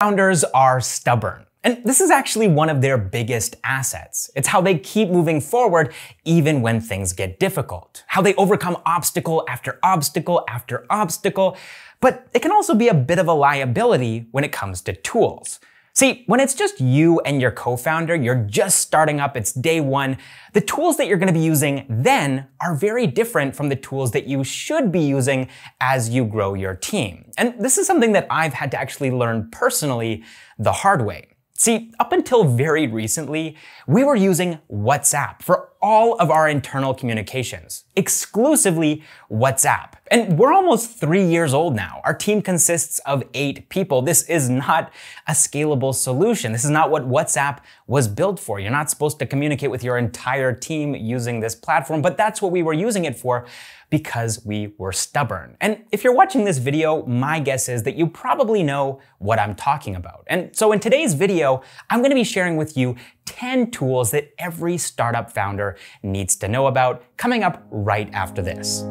Founders are stubborn. And this is actually one of their biggest assets. It's how they keep moving forward even when things get difficult. How they overcome obstacle after obstacle after obstacle. But it can also be a bit of a liability when it comes to tools. See, when it's just you and your co-founder, you're just starting up, it's day one, the tools that you're gonna be using then are very different from the tools that you should be using as you grow your team. And this is something that I've had to actually learn personally the hard way. See, up until very recently, we were using WhatsApp for all of our internal communications, exclusively WhatsApp. And we're almost three years old now. Our team consists of eight people. This is not a scalable solution. This is not what WhatsApp was built for. You're not supposed to communicate with your entire team using this platform, but that's what we were using it for because we were stubborn. And if you're watching this video, my guess is that you probably know what I'm talking about. And so in today's video, I'm gonna be sharing with you 10 tools that every startup founder needs to know about coming up right after this.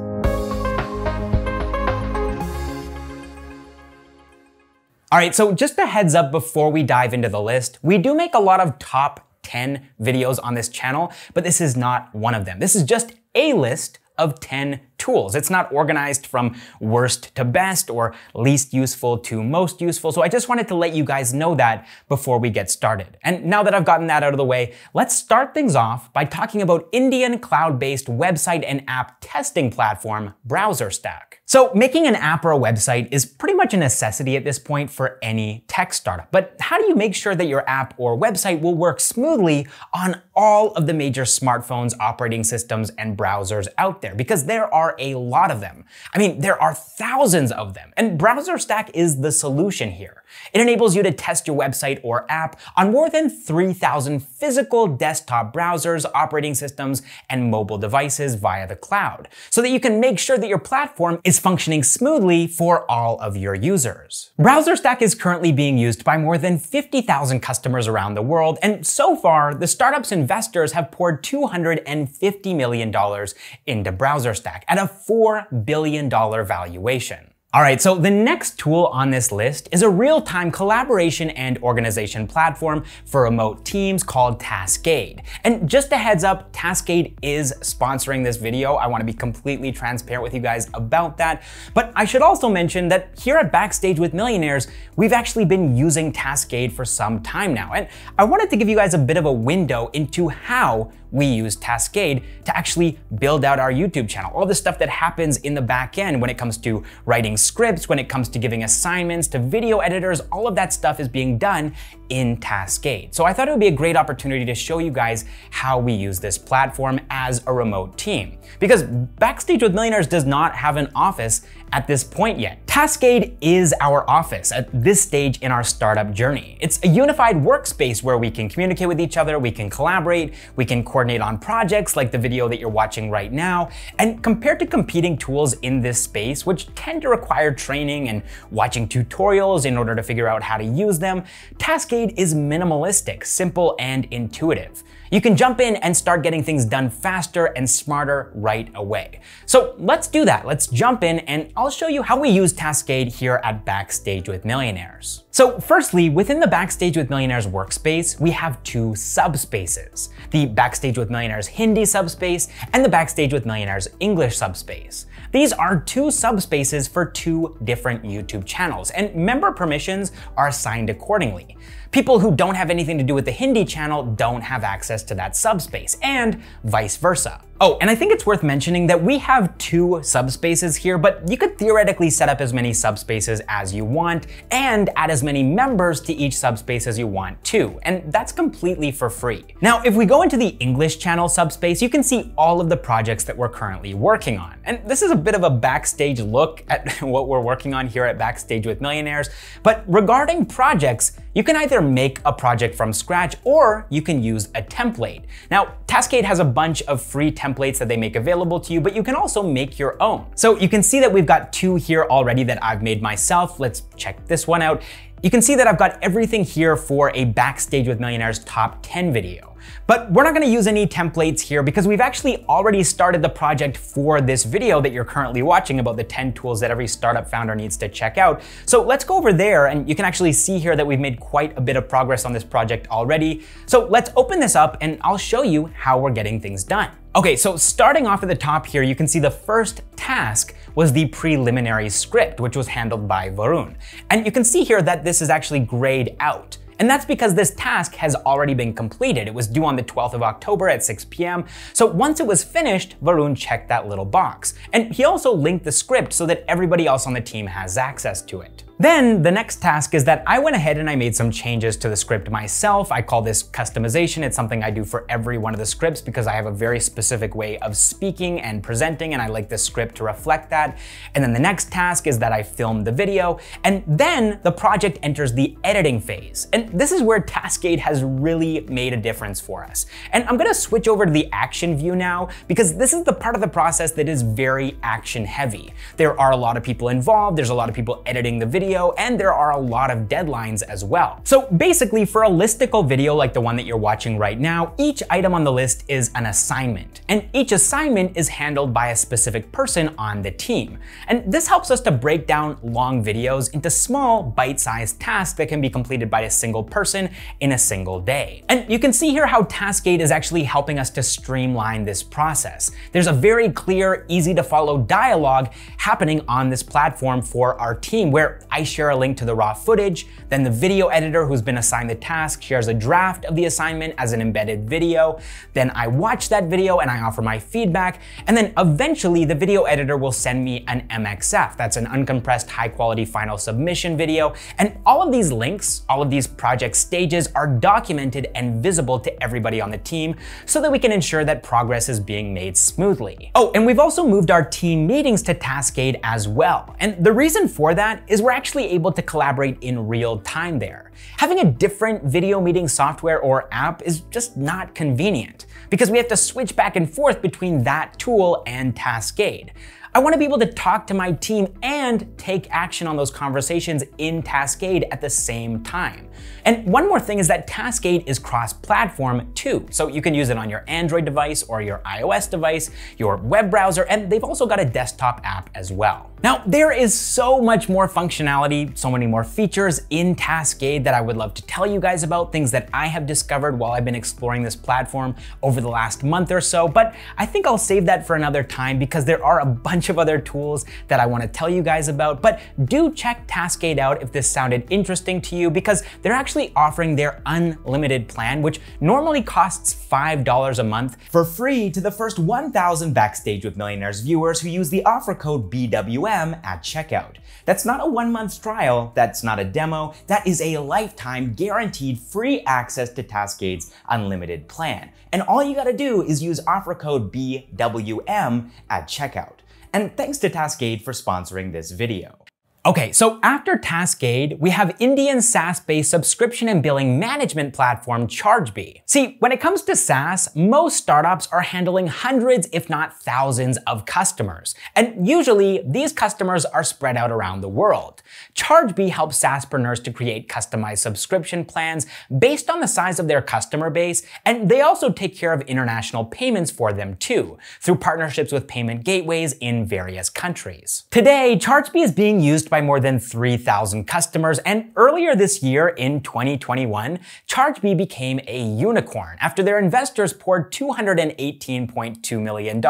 All right, so just a heads up before we dive into the list, we do make a lot of top 10 videos on this channel, but this is not one of them. This is just a list of 10 tools. It's not organized from worst to best or least useful to most useful. So I just wanted to let you guys know that before we get started. And now that I've gotten that out of the way, let's start things off by talking about Indian cloud-based website and app testing platform, BrowserStack. So making an app or a website is pretty much a necessity at this point for any tech startup. But how do you make sure that your app or website will work smoothly on all of the major smartphones, operating systems, and browsers out there? Because there are are a lot of them. I mean, there are thousands of them, and Browser Stack is the solution here. It enables you to test your website or app on more than 3,000 physical desktop browsers, operating systems, and mobile devices via the cloud, so that you can make sure that your platform is functioning smoothly for all of your users. Browser Stack is currently being used by more than 50,000 customers around the world, and so far, the startup's investors have poured $250 million into BrowserStack at a $4 billion valuation. Alright, so the next tool on this list is a real-time collaboration and organization platform for remote teams called Taskade. And just a heads up, Taskade is sponsoring this video. I want to be completely transparent with you guys about that. But I should also mention that here at Backstage with Millionaires, we've actually been using Taskade for some time now. And I wanted to give you guys a bit of a window into how we use Taskade to actually build out our YouTube channel. All the stuff that happens in the back end when it comes to writing scripts, when it comes to giving assignments to video editors, all of that stuff is being done in Taskade. So I thought it would be a great opportunity to show you guys how we use this platform as a remote team. Because Backstage with Millionaires does not have an office at this point yet. Cascade is our office at this stage in our startup journey. It's a unified workspace where we can communicate with each other, we can collaborate, we can coordinate on projects like the video that you're watching right now. And compared to competing tools in this space, which tend to require training and watching tutorials in order to figure out how to use them, Cascade is minimalistic, simple, and intuitive you can jump in and start getting things done faster and smarter right away. So let's do that. Let's jump in and I'll show you how we use Taskade here at Backstage with Millionaires. So firstly, within the Backstage with Millionaires workspace, we have two subspaces, the Backstage with Millionaires Hindi subspace and the Backstage with Millionaires English subspace. These are two subspaces for two different YouTube channels and member permissions are assigned accordingly people who don't have anything to do with the Hindi channel don't have access to that subspace, and vice versa. Oh, and I think it's worth mentioning that we have two subspaces here, but you could theoretically set up as many subspaces as you want and add as many members to each subspace as you want too, and that's completely for free. Now, if we go into the English channel subspace, you can see all of the projects that we're currently working on. And this is a bit of a backstage look at what we're working on here at Backstage with Millionaires, but regarding projects, you can either make a project from scratch or you can use a template. Now, Taskade has a bunch of free templates that they make available to you, but you can also make your own. So you can see that we've got two here already that I've made myself. Let's check this one out. You can see that I've got everything here for a Backstage with Millionaires top 10 video. But we're not gonna use any templates here because we've actually already started the project for this video that you're currently watching about the 10 tools that every startup founder needs to check out. So let's go over there and you can actually see here that we've made quite a bit of progress on this project already. So let's open this up and I'll show you how we're getting things done. Okay, so starting off at the top here, you can see the first task was the preliminary script, which was handled by Varun. And you can see here that this is actually grayed out. And that's because this task has already been completed. It was due on the 12th of October at 6 p.m. So once it was finished, Varun checked that little box. And he also linked the script so that everybody else on the team has access to it. Then the next task is that I went ahead and I made some changes to the script myself. I call this customization. It's something I do for every one of the scripts because I have a very specific way of speaking and presenting and I like the script to reflect that. And then the next task is that I film the video and then the project enters the editing phase. And this is where Taskade has really made a difference for us. And I'm gonna switch over to the action view now because this is the part of the process that is very action heavy. There are a lot of people involved. There's a lot of people editing the video video, and there are a lot of deadlines as well. So basically, for a listicle video like the one that you're watching right now, each item on the list is an assignment, and each assignment is handled by a specific person on the team. And this helps us to break down long videos into small, bite-sized tasks that can be completed by a single person in a single day. And you can see here how Taskade is actually helping us to streamline this process. There's a very clear, easy to follow dialogue happening on this platform for our team where I share a link to the raw footage, then the video editor who's been assigned the task shares a draft of the assignment as an embedded video, then I watch that video and I offer my feedback, and then eventually the video editor will send me an MXF, that's an uncompressed high quality final submission video, and all of these links, all of these project stages are documented and visible to everybody on the team so that we can ensure that progress is being made smoothly. Oh, and we've also moved our team meetings to Taskade as well, and the reason for that is we're actually actually able to collaborate in real time there. Having a different video meeting software or app is just not convenient because we have to switch back and forth between that tool and Taskade. I want to be able to talk to my team and take action on those conversations in Taskade at the same time. And one more thing is that Taskade is cross-platform too, so you can use it on your Android device or your iOS device, your web browser, and they've also got a desktop app as well. Now, there is so much more functionality, so many more features in Taskade that I would love to tell you guys about, things that I have discovered while I've been exploring this platform over the last month or so, but I think I'll save that for another time because there are a bunch of other tools that I wanna tell you guys about, but do check Taskade out if this sounded interesting to you because they're actually offering their unlimited plan, which normally costs $5 a month for free to the first 1,000 Backstage with Millionaires viewers who use the offer code BWS them at checkout. That's not a one month trial, that's not a demo, that is a lifetime guaranteed free access to Taskade's unlimited plan. And all you gotta do is use offer code BWM at checkout. And thanks to Taskade for sponsoring this video. Okay, so after Taskade, we have Indian SaaS-based subscription and billing management platform Chargebee. See, when it comes to SaaS, most startups are handling hundreds, if not thousands, of customers. And usually, these customers are spread out around the world. Chargebee helps SaaSpreneurs to create customized subscription plans based on the size of their customer base, and they also take care of international payments for them too, through partnerships with payment gateways in various countries. Today, Chargebee is being used by by more than 3,000 customers, and earlier this year in 2021, ChargeBee became a unicorn after their investors poured $218.2 million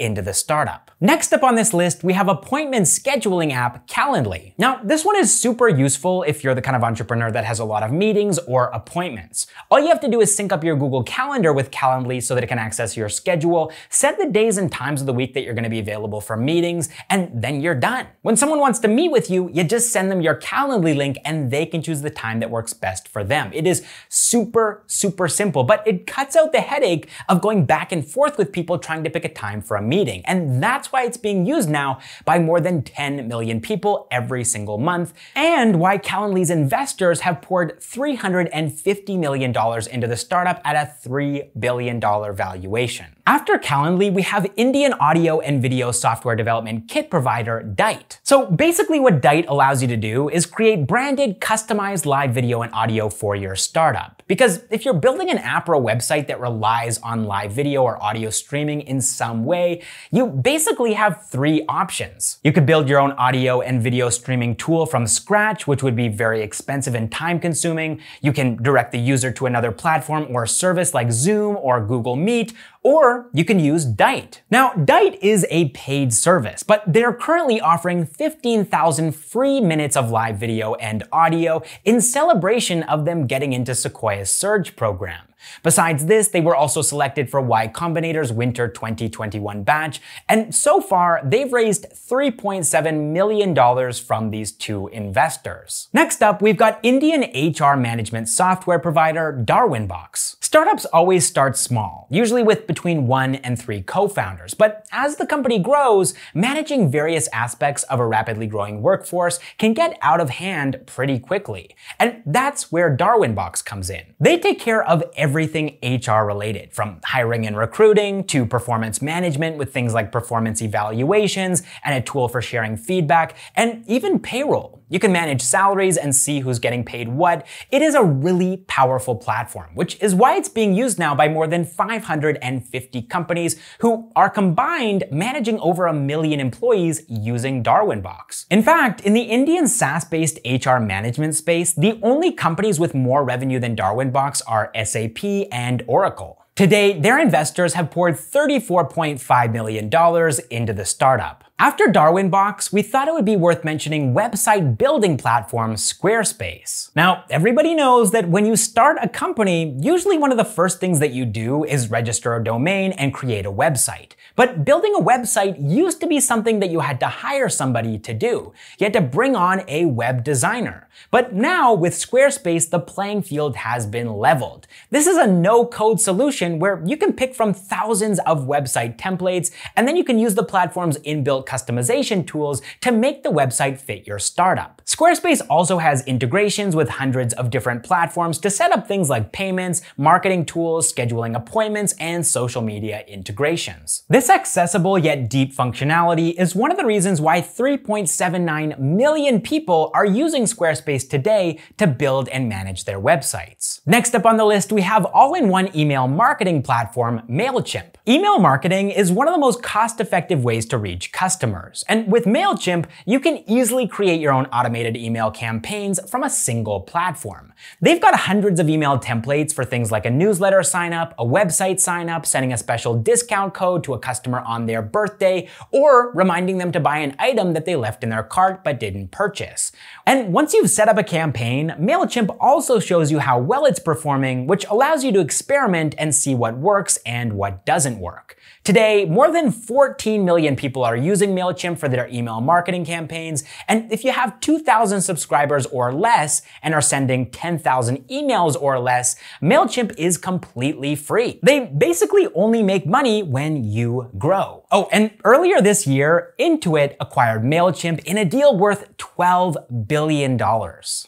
into the startup. Next up on this list, we have appointment scheduling app Calendly. Now, this one is super useful if you're the kind of entrepreneur that has a lot of meetings or appointments. All you have to do is sync up your Google Calendar with Calendly so that it can access your schedule, set the days and times of the week that you're going to be available for meetings, and then you're done. When someone wants to meet meet with you, you just send them your Calendly link and they can choose the time that works best for them. It is super, super simple, but it cuts out the headache of going back and forth with people trying to pick a time for a meeting. And that's why it's being used now by more than 10 million people every single month and why Calendly's investors have poured $350 million into the startup at a $3 billion valuation. After Calendly, we have Indian audio and video software development kit provider Dite. So basically what Dite allows you to do is create branded, customized live video and audio for your startup. Because if you're building an app or a website that relies on live video or audio streaming in some way, you basically have three options. You could build your own audio and video streaming tool from scratch, which would be very expensive and time consuming. You can direct the user to another platform or service like Zoom or Google Meet, or you can use Dite. Now, Dite is a paid service, but they're currently offering 15,000 free minutes of live video and audio in celebration of them getting into Sequoia's Surge program. Besides this, they were also selected for Y Combinator's Winter 2021 batch, and so far, they've raised $3.7 million from these two investors. Next up, we've got Indian HR management software provider Darwinbox. Startups always start small, usually with between one and three co-founders, but as the company grows, managing various aspects of a rapidly growing workforce can get out of hand pretty quickly. And that's where Darwinbox comes in. They take care of everything everything HR related, from hiring and recruiting to performance management with things like performance evaluations and a tool for sharing feedback, and even payroll. You can manage salaries and see who's getting paid what. It is a really powerful platform, which is why it's being used now by more than 550 companies who are combined managing over a million employees using DarwinBox. In fact, in the Indian SaaS-based HR management space, the only companies with more revenue than DarwinBox are SAP and Oracle. Today, their investors have poured $34.5 million into the startup. After Darwin Box, we thought it would be worth mentioning website building platform Squarespace. Now, everybody knows that when you start a company, usually one of the first things that you do is register a domain and create a website. But building a website used to be something that you had to hire somebody to do. You had to bring on a web designer. But now, with Squarespace, the playing field has been leveled. This is a no-code solution where you can pick from thousands of website templates, and then you can use the platform's inbuilt customization tools to make the website fit your startup. Squarespace also has integrations with hundreds of different platforms to set up things like payments, marketing tools, scheduling appointments, and social media integrations. This accessible yet deep functionality is one of the reasons why 3.79 million people are using Squarespace today to build and manage their websites. Next up on the list, we have all-in-one email marketing platform, MailChimp. Email marketing is one of the most cost-effective ways to reach customers customers. And with MailChimp, you can easily create your own automated email campaigns from a single platform. They've got hundreds of email templates for things like a newsletter sign up, a website sign up, sending a special discount code to a customer on their birthday, or reminding them to buy an item that they left in their cart but didn't purchase. And once you've set up a campaign, MailChimp also shows you how well it's performing, which allows you to experiment and see what works and what doesn't work. Today, more than 14 million people are using using MailChimp for their email marketing campaigns. And if you have 2,000 subscribers or less and are sending 10,000 emails or less, MailChimp is completely free. They basically only make money when you grow. Oh, and earlier this year, Intuit acquired MailChimp in a deal worth $12 billion.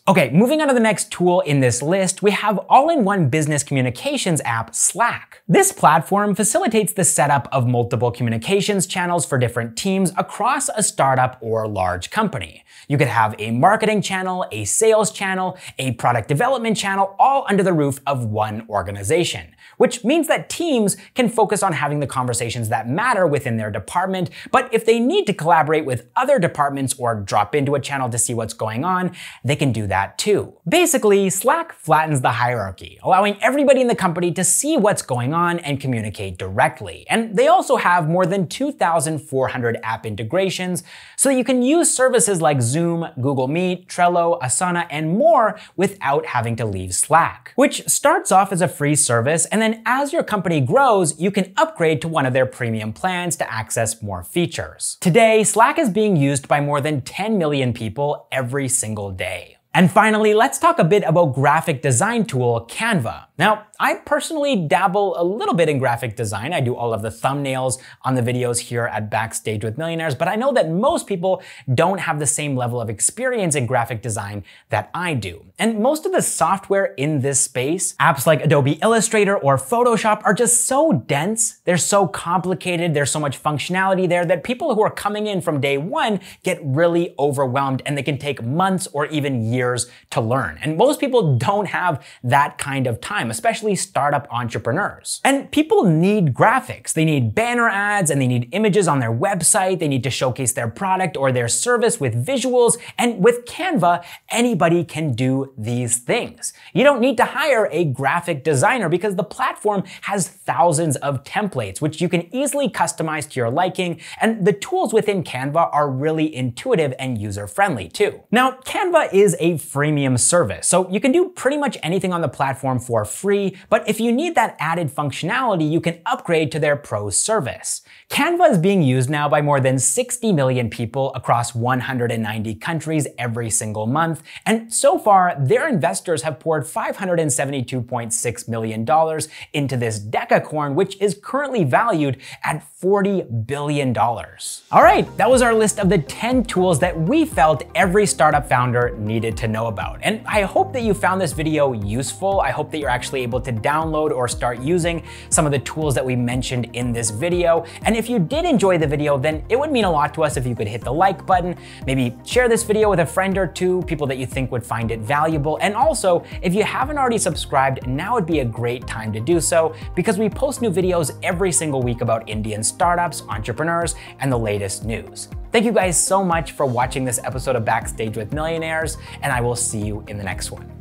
Okay, moving on to the next tool in this list, we have all-in-one business communications app, Slack. This platform facilitates the setup of multiple communications channels for different teams across a startup or large company. You could have a marketing channel, a sales channel, a product development channel, all under the roof of one organization which means that teams can focus on having the conversations that matter within their department. But if they need to collaborate with other departments or drop into a channel to see what's going on, they can do that too. Basically, Slack flattens the hierarchy, allowing everybody in the company to see what's going on and communicate directly. And they also have more than 2,400 app integrations so that you can use services like Zoom, Google Meet, Trello, Asana, and more without having to leave Slack, which starts off as a free service and then then as your company grows, you can upgrade to one of their premium plans to access more features. Today, Slack is being used by more than 10 million people every single day. And finally, let's talk a bit about graphic design tool Canva. Now, I personally dabble a little bit in graphic design. I do all of the thumbnails on the videos here at Backstage with Millionaires, but I know that most people don't have the same level of experience in graphic design that I do. And most of the software in this space, apps like Adobe Illustrator or Photoshop are just so dense, they're so complicated, there's so much functionality there that people who are coming in from day one get really overwhelmed and they can take months or even years to learn. And most people don't have that kind of time, especially especially startup entrepreneurs. And people need graphics. They need banner ads and they need images on their website. They need to showcase their product or their service with visuals. And with Canva, anybody can do these things. You don't need to hire a graphic designer because the platform has thousands of templates, which you can easily customize to your liking. And the tools within Canva are really intuitive and user friendly too. Now, Canva is a freemium service, so you can do pretty much anything on the platform for free, but if you need that added functionality, you can upgrade to their pro service. Canva is being used now by more than 60 million people across 190 countries every single month, and so far, their investors have poured $572.6 million into this decacorn, which is currently valued at $40 billion. All right, that was our list of the 10 tools that we felt every startup founder needed to know about. And I hope that you found this video useful. I hope that you're actually able to download or start using some of the tools that we mentioned in this video. And if you did enjoy the video, then it would mean a lot to us if you could hit the like button, maybe share this video with a friend or two, people that you think would find it valuable. And also, if you haven't already subscribed, now would be a great time to do so because we post new videos every single week about Indian startups, entrepreneurs, and the latest news. Thank you guys so much for watching this episode of Backstage with Millionaires, and I will see you in the next one.